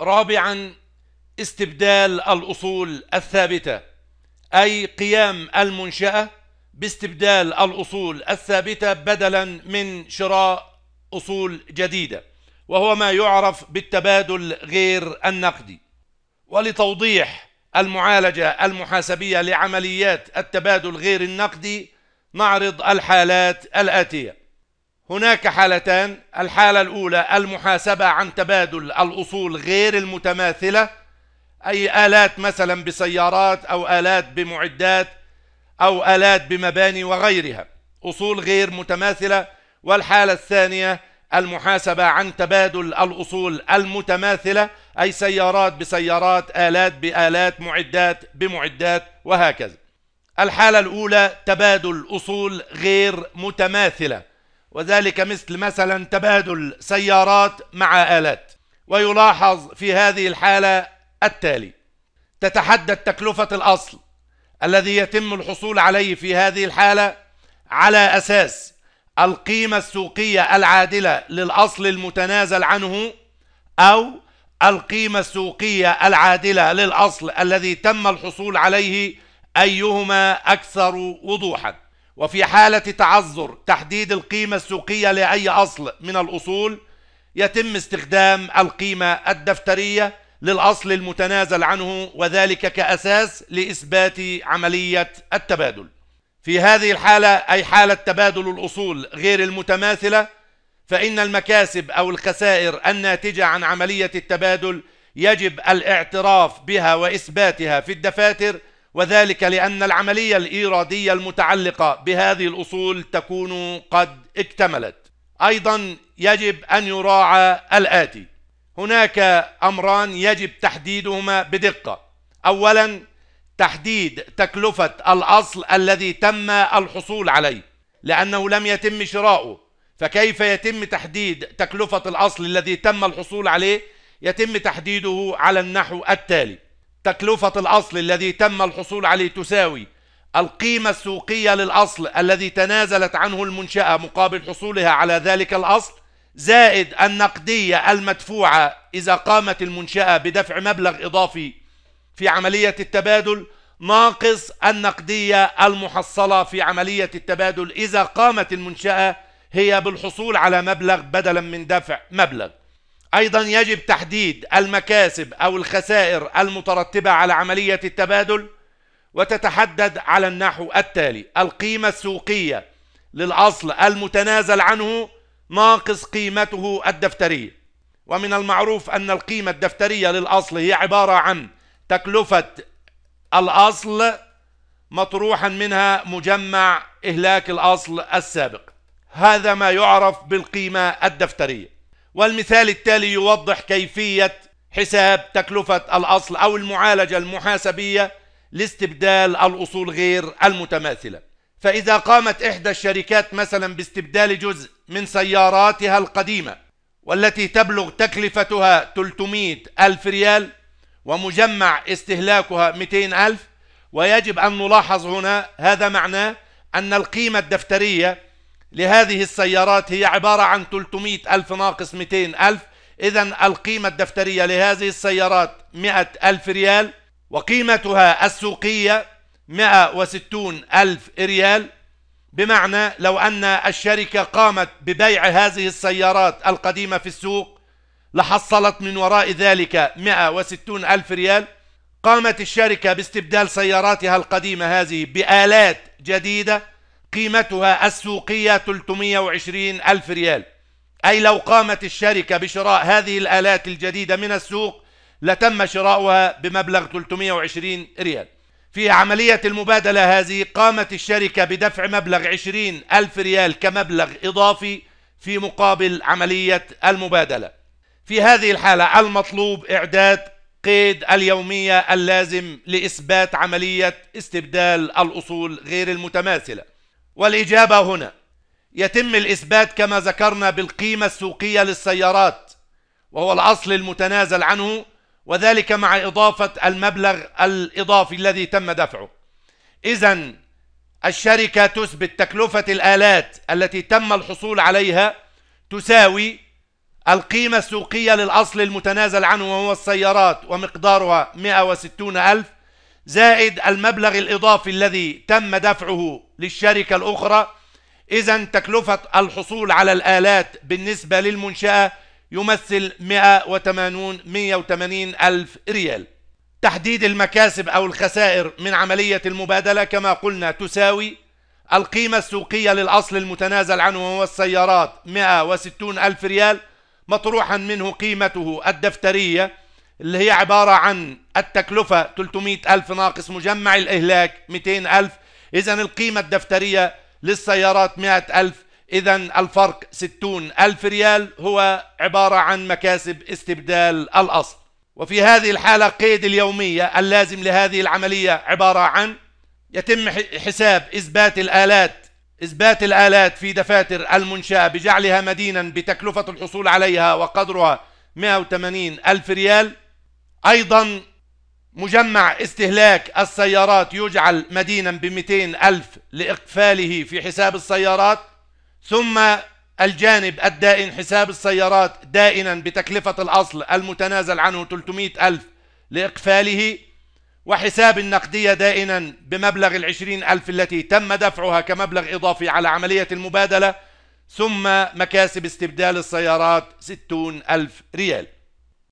رابعا استبدال الأصول الثابتة أي قيام المنشأة باستبدال الأصول الثابتة بدلا من شراء أصول جديدة وهو ما يعرف بالتبادل غير النقدي ولتوضيح المعالجة المحاسبية لعمليات التبادل غير النقدي نعرض الحالات الآتية هناك حالتان الحالة الأولى المحاسبة عن تبادل الأصول غير المتماثلة أي آلات مثلا بسيارات أو آلات بمعدات أو آلات بمباني وغيرها أصول غير متماثلة والحالة الثانية المحاسبة عن تبادل الأصول المتماثلة أي سيارات بسيارات آلات بآلات معدات بمعدات وهكذا الحالة الأولى تبادل أصول غير متماثلة وذلك مثل مثلا تبادل سيارات مع آلات ويلاحظ في هذه الحالة التالي تتحدد تكلفة الأصل الذي يتم الحصول عليه في هذه الحالة على أساس القيمة السوقية العادلة للأصل المتنازل عنه أو القيمة السوقية العادلة للأصل الذي تم الحصول عليه أيهما أكثر وضوحاً وفي حالة تعذر تحديد القيمة السوقية لأي أصل من الأصول يتم استخدام القيمة الدفترية للأصل المتنازل عنه وذلك كأساس لإثبات عملية التبادل في هذه الحالة أي حالة تبادل الأصول غير المتماثلة فإن المكاسب أو الخسائر الناتجة عن عملية التبادل يجب الاعتراف بها وإثباتها في الدفاتر وذلك لأن العملية الإيرادية المتعلقة بهذه الأصول تكون قد اكتملت أيضا يجب أن يراعى الآتي هناك أمران يجب تحديدهما بدقة أولا تحديد تكلفة الأصل الذي تم الحصول عليه لأنه لم يتم شراؤه فكيف يتم تحديد تكلفة الأصل الذي تم الحصول عليه يتم تحديده على النحو التالي تكلفة الأصل الذي تم الحصول عليه تساوي القيمة السوقية للأصل الذي تنازلت عنه المنشأة مقابل حصولها على ذلك الأصل زائد النقدية المدفوعة إذا قامت المنشأة بدفع مبلغ إضافي في عملية التبادل ناقص النقدية المحصلة في عملية التبادل إذا قامت المنشأة هي بالحصول على مبلغ بدلا من دفع مبلغ أيضا يجب تحديد المكاسب أو الخسائر المترتبة على عملية التبادل وتتحدد على النحو التالي القيمة السوقية للأصل المتنازل عنه ناقص قيمته الدفترية ومن المعروف أن القيمة الدفترية للأصل هي عبارة عن تكلفة الأصل مطروحا منها مجمع إهلاك الأصل السابق هذا ما يعرف بالقيمة الدفترية والمثال التالي يوضح كيفية حساب تكلفة الأصل أو المعالجة المحاسبية لاستبدال الأصول غير المتماثلة فإذا قامت إحدى الشركات مثلا باستبدال جزء من سياراتها القديمة والتي تبلغ تكلفتها 300 ألف ريال ومجمع استهلاكها 200 ألف ويجب أن نلاحظ هنا هذا معناه أن القيمة الدفترية لهذه السيارات هي عبارة عن 300 ألف ناقص 200 ألف إذا القيمة الدفترية لهذه السيارات 100 ألف ريال وقيمتها السوقية 160 ألف ريال بمعنى لو أن الشركة قامت ببيع هذه السيارات القديمة في السوق لحصلت من وراء ذلك 160 ألف ريال قامت الشركة باستبدال سياراتها القديمة هذه بآلات جديدة قيمتها السوقية 320 ألف ريال أي لو قامت الشركة بشراء هذه الآلات الجديدة من السوق لتم شراؤها بمبلغ 320 ريال في عملية المبادلة هذه قامت الشركة بدفع مبلغ 20 ألف ريال كمبلغ إضافي في مقابل عملية المبادلة في هذه الحالة المطلوب إعداد قيد اليومية اللازم لإثبات عملية استبدال الأصول غير المتماثلة والإجابة هنا يتم الإثبات كما ذكرنا بالقيمة السوقية للسيارات وهو الأصل المتنازل عنه وذلك مع إضافة المبلغ الإضافي الذي تم دفعه إذا الشركة تثبت تكلفة الآلات التي تم الحصول عليها تساوي القيمة السوقية للأصل المتنازل عنه وهو السيارات ومقدارها 160 ألف زائد المبلغ الإضافي الذي تم دفعه للشركة الأخرى إذا تكلفة الحصول على الآلات بالنسبة للمنشأة يمثل 180 180 ألف ريال تحديد المكاسب أو الخسائر من عملية المبادلة كما قلنا تساوي القيمة السوقية للأصل المتنازل عنه وهو السيارات 160 ألف ريال مطروحا منه قيمته الدفترية اللي هي عبارة عن التكلفة 300 ألف ناقص مجمع الإهلاك 200 ألف إذا القيمة الدفترية للسيارات 100 ألف إذا الفرق 60 ألف ريال هو عبارة عن مكاسب استبدال الأصل وفي هذه الحالة قيد اليومية اللازم لهذه العملية عبارة عن يتم حساب إثبات الآلات إثبات الآلات في دفاتر المنشأة بجعلها مدينا بتكلفة الحصول عليها وقدرها 180 ألف ريال أيضا مجمع استهلاك السيارات يجعل مدينا ب 200 ألف لإقفاله في حساب السيارات ثم الجانب الدائن حساب السيارات دائنا بتكلفة الأصل المتنازل عنه 300 ألف لإقفاله وحساب النقدية دائنا بمبلغ العشرين ألف التي تم دفعها كمبلغ إضافي على عملية المبادلة ثم مكاسب استبدال السيارات ستون ألف ريال